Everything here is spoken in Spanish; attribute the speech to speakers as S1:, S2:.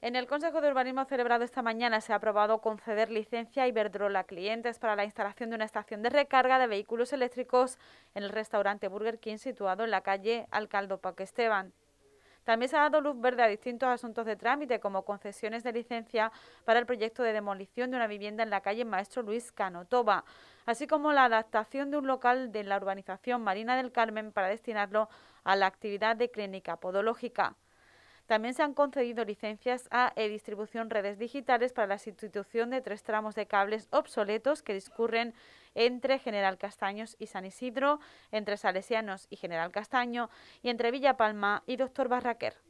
S1: En el Consejo de Urbanismo celebrado esta mañana se ha aprobado conceder licencia y Iberdrola a clientes para la instalación de una estación de recarga de vehículos eléctricos en el restaurante Burger King situado en la calle Alcaldo Esteban. También se ha dado luz verde a distintos asuntos de trámite como concesiones de licencia para el proyecto de demolición de una vivienda en la calle Maestro Luis Canotoba, así como la adaptación de un local de la urbanización Marina del Carmen para destinarlo a la actividad de clínica podológica. También se han concedido licencias a E-Distribución Redes Digitales para la sustitución de tres tramos de cables obsoletos que discurren entre General Castaños y San Isidro, entre Salesianos y General Castaño y entre Villa Palma y Doctor Barraquer.